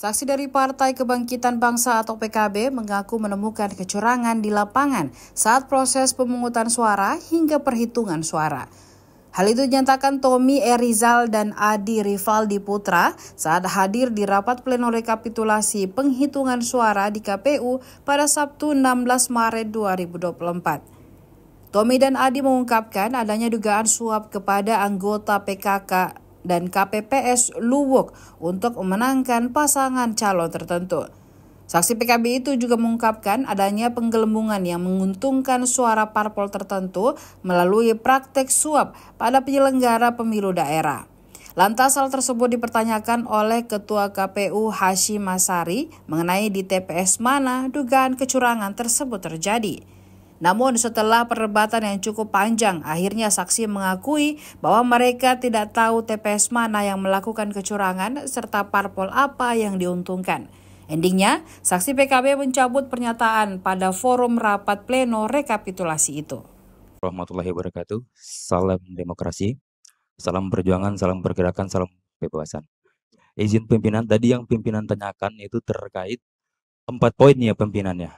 Saksi dari Partai Kebangkitan Bangsa atau PKB mengaku menemukan kecurangan di lapangan saat proses pemungutan suara hingga perhitungan suara. Hal itu dinyatakan Tommy Erizal dan Adi Rivaldi Putra saat hadir di rapat pleno rekapitulasi penghitungan suara di KPU pada Sabtu 16 Maret 2024. Tommy dan Adi mengungkapkan adanya dugaan suap kepada anggota PKK dan KPPS Luwuk untuk memenangkan pasangan calon tertentu. Saksi PKB itu juga mengungkapkan adanya penggelembungan yang menguntungkan suara parpol tertentu melalui praktek suap pada penyelenggara pemilu daerah. Lantas hal tersebut dipertanyakan oleh Ketua KPU Hashim Masari mengenai di TPS mana dugaan kecurangan tersebut terjadi. Namun setelah perdebatan yang cukup panjang, akhirnya saksi mengakui bahwa mereka tidak tahu TPS mana yang melakukan kecurangan serta parpol apa yang diuntungkan. Endingnya, saksi PKB mencabut pernyataan pada forum rapat pleno rekapitulasi itu. Warahmatullahi wabarakatuh. Salam demokrasi, salam perjuangan, salam pergerakan, salam kebebasan. Izin pimpinan tadi yang pimpinan tanyakan itu terkait empat poin ya pimpinannya.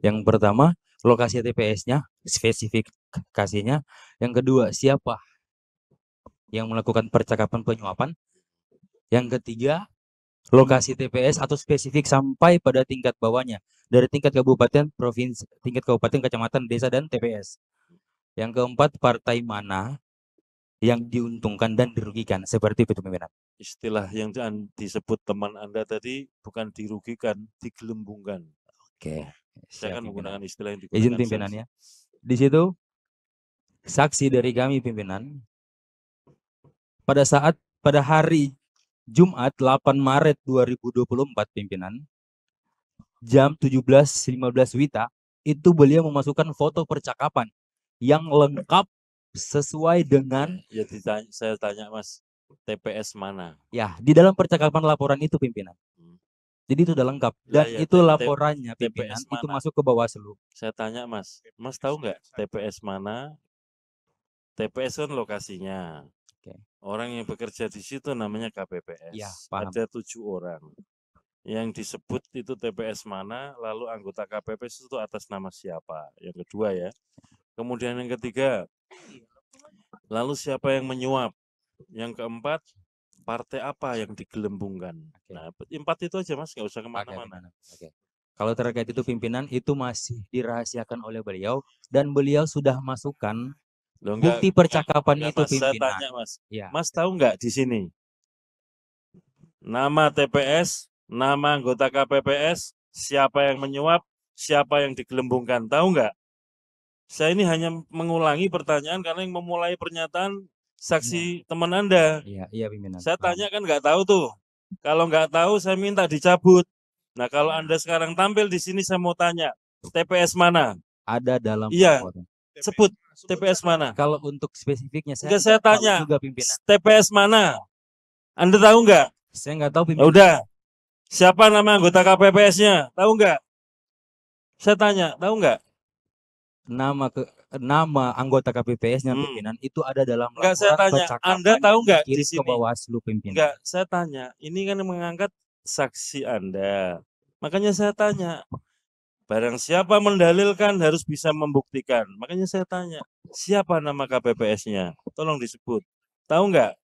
Yang pertama, lokasi TPS-nya, spesifikasinya. Yang kedua, siapa yang melakukan percakapan penyuapan. Yang ketiga, lokasi TPS atau spesifik sampai pada tingkat bawahnya dari tingkat kabupaten, provinsi, tingkat kabupaten, kecamatan, desa dan TPS. Yang keempat, partai mana yang diuntungkan dan dirugikan seperti itu pemimpinan. Istilah yang disebut teman Anda tadi bukan dirugikan, digelembungkan. Oke. Okay. Saya akan menggunakan istilah yang digunakan. Izin pimpinannya. Di situ saksi dari kami pimpinan pada saat pada hari Jumat 8 Maret 2024 pimpinan jam 17.15 Wita itu beliau memasukkan foto percakapan yang lengkap sesuai dengan ya ditanya, saya tanya Mas TPS mana? Ya, di dalam percakapan laporan itu pimpinan jadi itu udah lengkap dan ya, ya, itu laporannya pimpinan TPS itu masuk ke Bawaslu. Saya tanya Mas, Mas tahu nggak TPS mana? TPS kan lokasinya. Oke. Orang yang bekerja di situ namanya KPPS. Ya, paham. Ada tujuh orang. Yang disebut itu TPS mana, lalu anggota KPPS itu atas nama siapa? Yang kedua ya. Kemudian yang ketiga, iya. lalu siapa yang menyuap? Yang keempat, partai apa yang digelembungkan. Nah, empat itu aja mas, nggak usah kemana-mana. Kalau terkait itu pimpinan itu masih dirahasiakan oleh beliau dan beliau sudah masukkan Loh, enggak, bukti percakapan enggak, itu mas, pimpinan. Saya tanya mas, ya. mas tahu nggak di sini nama TPS, nama anggota KPPS, siapa yang menyuap, siapa yang digelembungkan, tahu nggak? Saya ini hanya mengulangi pertanyaan karena yang memulai pernyataan saksi ya. teman Anda. Iya, iya pimpinan. Saya tanya kan nggak tahu tuh. Kalau nggak tahu saya minta dicabut. Nah, kalau iya. Anda sekarang tampil di sini saya mau tanya, TPS mana? Ada dalam Iya. Sebut TPS mana? Kalau untuk spesifiknya saya Enggak, saya tanya. Juga pimpinan. TPS mana? Anda tahu nggak? Saya nggak tahu pimpinan. Ya udah. Siapa nama anggota KPPS-nya? Tahu nggak? Saya tanya, tahu nggak? Nama ke nama anggota KPPS yang hmm. pimpinan itu ada dalam enggak, saya tanya, Anda tahu enggak di sini? ke Bawaslu pimpinan? Enggak, saya tanya. Ini kan mengangkat saksi Anda. Makanya saya tanya. Barang siapa mendalilkan harus bisa membuktikan. Makanya saya tanya, siapa nama KPPS-nya? Tolong disebut. Tahu enggak?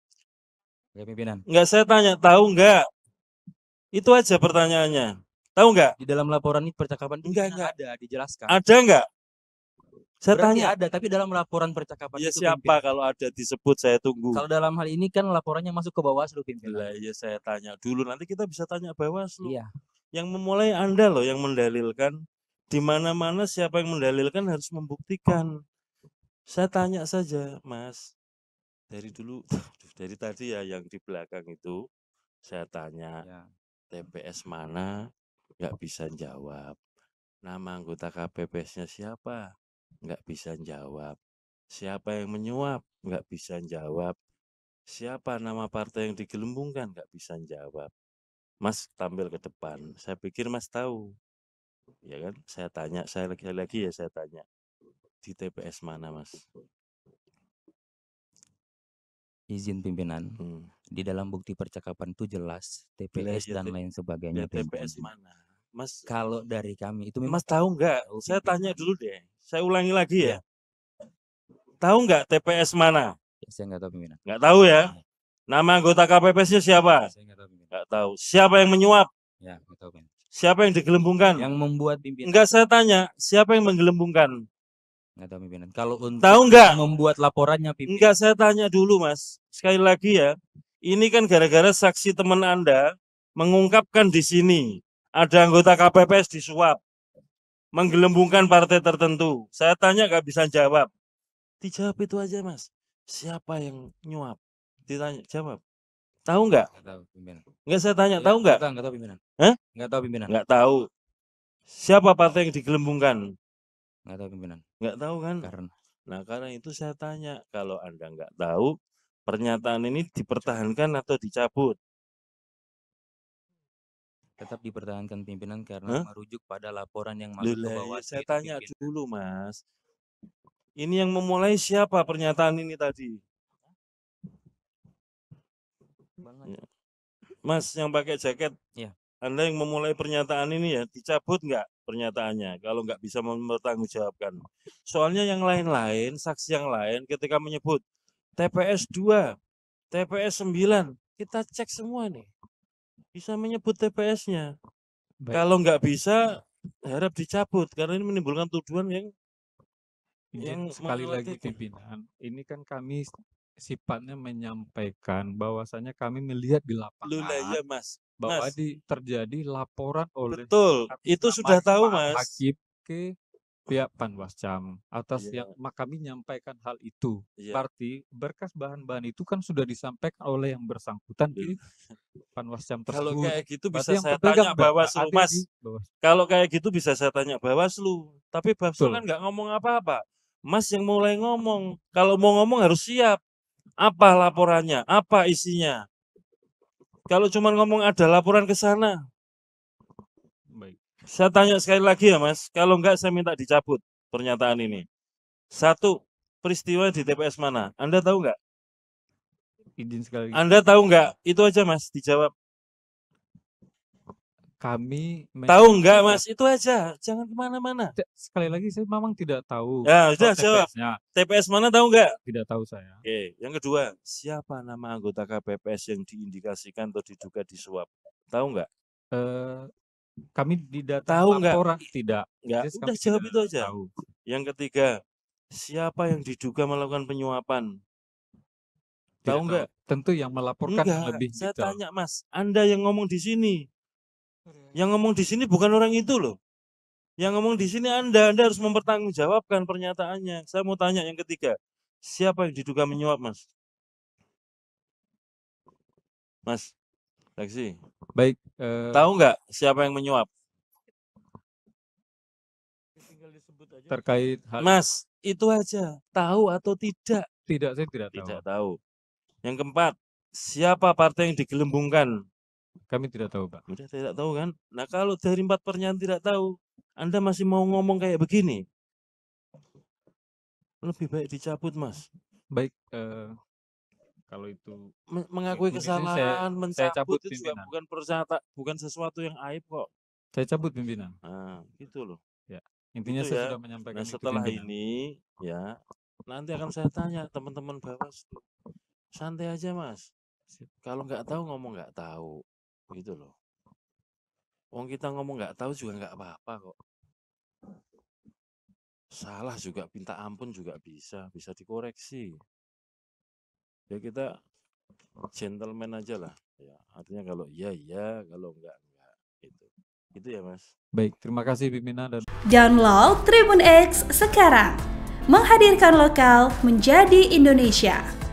Ya, pimpinan. Enggak, saya tanya, tahu enggak? Itu aja pertanyaannya. Tahu enggak? Di dalam laporan ini percakapan enggak, enggak. ada dijelaskan. Ada enggak? Saya Berarti tanya ada, tapi dalam laporan percakapan ya, itu siapa pimpin. kalau ada disebut saya tunggu. Kalau dalam hal ini kan laporannya masuk ke Bawaslu pimpinan. Lah ya saya tanya dulu nanti kita bisa tanya Bawaslu. Iya. Yang memulai Anda loh yang mendalilkan di mana-mana siapa yang mendalilkan harus membuktikan. Saya tanya saja, Mas. Dari dulu dari tadi ya yang di belakang itu saya tanya ya. TPS mana nggak bisa jawab. Nama anggota KPPS-nya siapa? nggak bisa jawab. Siapa yang menyuap, nggak bisa jawab. Siapa nama partai yang digelembungkan, nggak bisa jawab. Mas tampil ke depan. Saya pikir Mas tahu. Ya kan? Saya tanya, saya lagi-lagi ya saya tanya. Di TPS mana, Mas? izin pimpinan hmm. di dalam bukti percakapan itu jelas TPS Bila, ya, dan lain sebagainya ya, TPS mana Mas kalau eh, dari kami itu Mas tahu nggak? Saya gitu. tanya dulu deh. Saya ulangi lagi ya. ya. Tahu nggak TPS mana? Ya, saya nggak tahu pimpinan. Nggak tahu ya. Iya. Nama anggota KPPS-nya siapa? Ya, saya nggak tahu pimpinan. Nggak tahu. Siapa yang menyuap? Ya, nggak tahu pimpinan. Siapa yang digelembungkan? Yang membuat pimpinan. Enggak saya tanya, siapa yang menggelembungkan? Enggak tahu pimpinan. Kalau untuk tahu enggak membuat laporannya pimpinan? Enggak saya tanya dulu, Mas. Sekali lagi ya, ini kan gara-gara saksi teman Anda mengungkapkan di sini ada anggota KPPS disuap, menggelembungkan partai tertentu. Saya tanya nggak bisa jawab. Dijawab itu aja mas. Siapa yang nyuap? Ditanya jawab. Tahu nggak? Nggak tahu pimpinan. Nggak saya tanya iya, tahu nggak? Nggak tahu pimpinan. Hah? Nggak tahu pimpinan. Nggak tahu. Siapa partai yang digelembungkan? Nggak tahu pimpinan. Nggak tahu kan? Karena. Nah karena itu saya tanya kalau anda nggak tahu pernyataan ini dipertahankan atau dicabut? Tetap dipertahankan pimpinan karena huh? merujuk pada laporan yang masuk ke iya, bawah. Saya saya tanya pimpinan. dulu, Mas. Ini yang memulai siapa pernyataan ini tadi? Ya. Mas yang pakai jaket, ya. Anda yang memulai pernyataan ini ya, dicabut nggak pernyataannya kalau nggak bisa mempertanggungjawabkan. Soalnya yang lain-lain, saksi yang lain ketika menyebut TPS 2, TPS 9, kita cek semua nih. Bisa menyebut TPS-nya. Kalau nggak bisa, harap dicabut karena ini menimbulkan tuduhan yang iya, yang sekali lagi itu. pimpinan, ini kan kami sifatnya menyampaikan bahwasanya kami melihat di lapangan. Lula, ya, Mas. Bahwa mas. di terjadi laporan oleh Betul, itu sudah tahu, Mas. Hakim ke Iya. pihak Panwascam atas yeah. yang iya. kami menyampaikan hal itu. Yeah. Berarti berkas bahan-bahan itu kan sudah disampaikan oleh yang bersangkutan yeah. di Panwascam tersebut. Kalau kayak gitu bisa Berarti saya tanya Bawaslu Mas. Bawaslu. Kalau kayak gitu bisa saya tanya Bawaslu. Tapi Bawaslu kan nggak ngomong apa-apa. Mas yang mulai ngomong. Kalau mau ngomong harus siap. Apa laporannya? Apa isinya? Kalau cuma ngomong ada laporan ke sana, saya tanya sekali lagi ya mas, kalau enggak saya minta dicabut pernyataan ini. Satu, peristiwa di TPS mana? Anda tahu enggak? Izin sekali. lagi. Anda tahu enggak? Itu aja mas, dijawab. Kami tahu enggak mas? Itu aja, jangan kemana-mana. Sekali lagi saya memang tidak tahu. Ya sudah jawab. TPS mana tahu enggak? Tidak tahu saya. Oke, yang kedua, siapa nama anggota KPPS yang diindikasikan atau diduga disuap? Tahu enggak? Eh, Ah, kami tidak tahu nggak orang tidak nggak udah jawab itu aja tahu. yang ketiga siapa yang diduga melakukan penyuapan tidak tahu nggak tentu yang melaporkan enggak, lebih saya detail. tanya mas anda yang ngomong di sini yang ngomong di sini bukan orang itu loh yang ngomong di sini anda anda harus mempertanggungjawabkan pernyataannya saya mau tanya yang ketiga siapa yang diduga menyuap mas mas taksi Baik. Uh... Tahu nggak siapa yang menyuap? Terkait hal Mas, itu aja. Tahu atau tidak? Tidak, saya tidak tahu. Tidak tahu. Yang keempat, siapa partai yang digelembungkan? Kami tidak tahu, Pak. Sudah tidak tahu kan? Nah, kalau dari empat pernyataan tidak tahu, Anda masih mau ngomong kayak begini? Lebih baik dicabut, Mas. Baik, uh, kalau itu mengakui kesalahan, saya, mencabut saya cabut itu pimpinan. juga bukan persata, bukan sesuatu yang aib kok. Saya cabut pimpinan. Nah, gitu loh. Ya, intinya gitu saya ya. sudah nah, menyampaikan nah, setelah itu ini ya nanti akan saya tanya teman-teman bawas. Santai aja, Mas. Kalau nggak tahu ngomong nggak tahu, gitu loh. Wong kita ngomong nggak tahu juga nggak apa-apa kok. Salah juga minta ampun juga bisa, bisa dikoreksi ya kita gentleman aja lah ya artinya kalau iya iya kalau enggak enggak itu itu ya mas baik terima kasih pimpinan dan download Tribun X sekarang menghadirkan lokal menjadi Indonesia